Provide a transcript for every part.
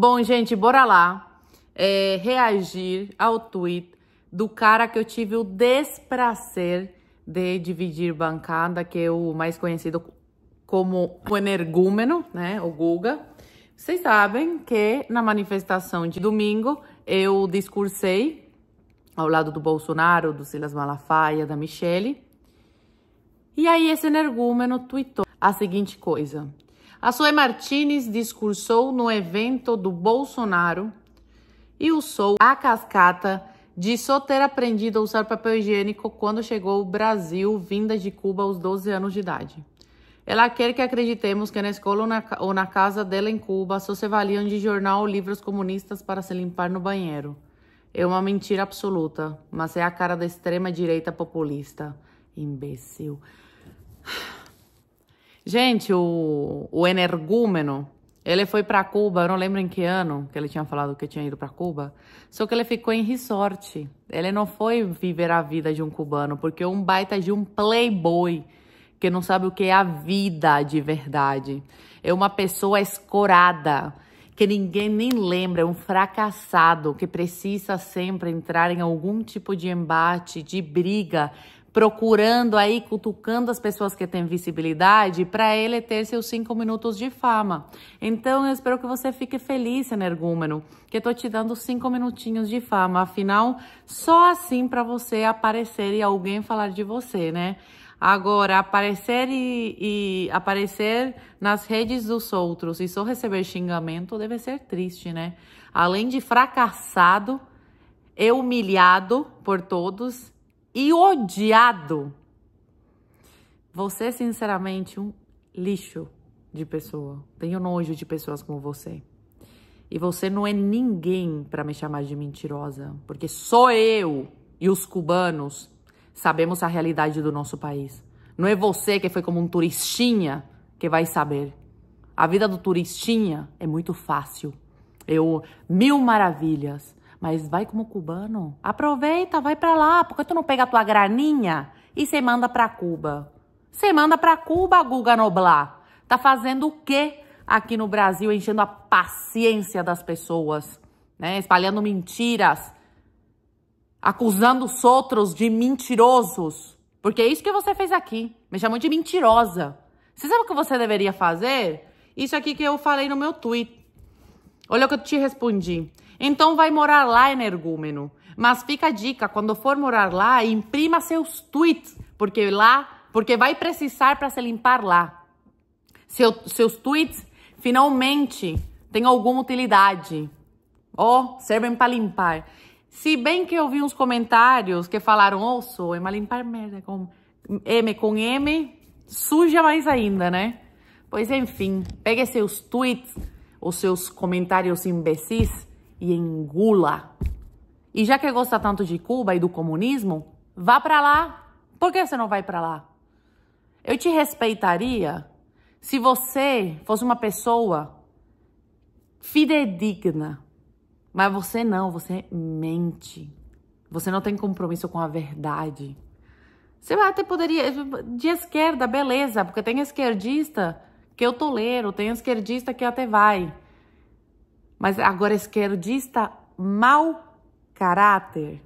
Bom, gente, bora lá é, reagir ao tweet do cara que eu tive o desprazer de dividir bancada, que é o mais conhecido como o energúmeno, né, o Guga. Vocês sabem que na manifestação de domingo eu discursei ao lado do Bolsonaro, do Silas Malafaia, da Michele. E aí esse energúmeno tweetou a seguinte coisa: a Zoe Martinez discursou no evento do Bolsonaro e usou a cascata de só ter aprendido a usar papel higiênico quando chegou ao Brasil, vinda de Cuba aos 12 anos de idade. Ela quer que acreditemos que na escola ou na, ou na casa dela em Cuba só se valiam de jornal ou livros comunistas para se limpar no banheiro. É uma mentira absoluta, mas é a cara da extrema-direita populista. Imbecil. Gente, o, o energúmeno, ele foi para Cuba, eu não lembro em que ano que ele tinha falado que tinha ido para Cuba, só que ele ficou em resort. Ele não foi viver a vida de um cubano, porque um baita de um playboy que não sabe o que é a vida de verdade. É uma pessoa escorada, que ninguém nem lembra, é um fracassado que precisa sempre entrar em algum tipo de embate, de briga, procurando aí, cutucando as pessoas que têm visibilidade para ele ter seus cinco minutos de fama. Então eu espero que você fique feliz, energúmeno, que eu tô te dando cinco minutinhos de fama. Afinal, só assim para você aparecer e alguém falar de você, né? Agora, aparecer e, e, aparecer nas redes dos outros e só receber xingamento deve ser triste, né? Além de fracassado, humilhado por todos e odiado. Você, é sinceramente, um lixo de pessoa. Tenho nojo de pessoas como você. E você não é ninguém para me chamar de mentirosa, porque só eu e os cubanos sabemos a realidade do nosso país. Não é você que foi como um turistinha que vai saber. A vida do turistinha é muito fácil. Eu mil maravilhas. Mas vai como cubano. Aproveita, vai para lá. Por que tu não pega a tua graninha e você manda para Cuba? Você manda para Cuba, Guga Noblar. Tá fazendo o quê aqui no Brasil, enchendo a paciência das pessoas, né? Espalhando mentiras, acusando os outros de mentirosos. Porque é isso que você fez aqui. Me chamou de mentirosa. Você sabe o que você deveria fazer? Isso aqui que eu falei no meu tweet. Olha o que eu te respondi. Então vai morar lá, energúmeno. Mas fica a dica, quando for morar lá, imprima seus tweets, porque lá, porque vai precisar para se limpar lá. Seu, seus tweets finalmente têm alguma utilidade. oh, servem para limpar. Se bem que eu vi uns comentários que falaram, ouço, é mais limpar merda com M com M, suja mais ainda, né? Pois enfim, pegue seus tweets os seus comentários imbecis e engula. E já que gosta tanto de Cuba e do comunismo, vá para lá. Por que você não vai para lá? Eu te respeitaria se você fosse uma pessoa fidedigna. Mas você não, você mente. Você não tem compromisso com a verdade. Você até poderia. De esquerda, beleza, porque tem esquerdista que eu tolero, tem esquerdista que até vai. Mas agora esquerdista mau caráter,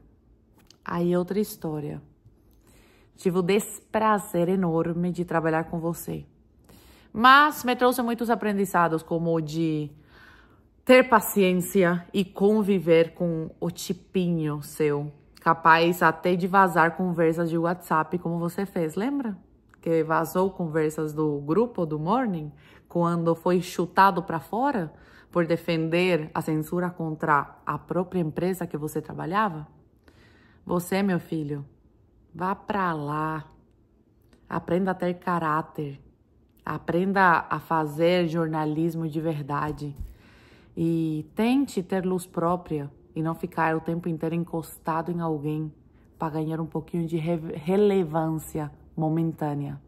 aí é outra história. Tive o desprazer enorme de trabalhar com você. Mas me trouxe muitos aprendizados, como de ter paciência e conviver com o tipinho seu, capaz até de vazar conversas de WhatsApp, como você fez, lembra? que vazou conversas do grupo do Morning, quando foi chutado para fora por defender a censura contra a própria empresa que você trabalhava? Você, meu filho, vá para lá. Aprenda a ter caráter. Aprenda a fazer jornalismo de verdade. E tente ter luz própria e não ficar o tempo inteiro encostado em alguém para ganhar um pouquinho de relevância momentânea.